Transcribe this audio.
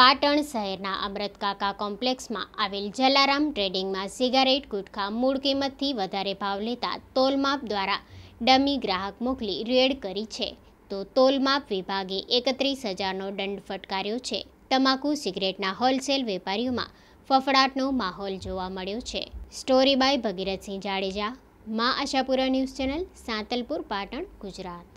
પાટણ શહેરના અમૃતકાકા કોમ્પ્લેક્સમાં આવેલ જલારામ ટ્રેડિંગમાં સિગારેટ ગુટખા મૂળ કિંમતથી વધારે ભાવ લેતા તોલમાપ દ્વારા ડમી ગ્રાહક મોકલી રેડ કરી છે તો તોલમાપ વિભાગે એકત્રીસ હજારનો દંડ ફટકાર્યો છે તમાકુ સિગરેટના હોલસેલ વેપારીઓમાં ફફડાટનો માહોલ જોવા મળ્યો છે story by Bhagirathsinh Jadeja Maa Ashapura news channel Santalpur Patan Gujarat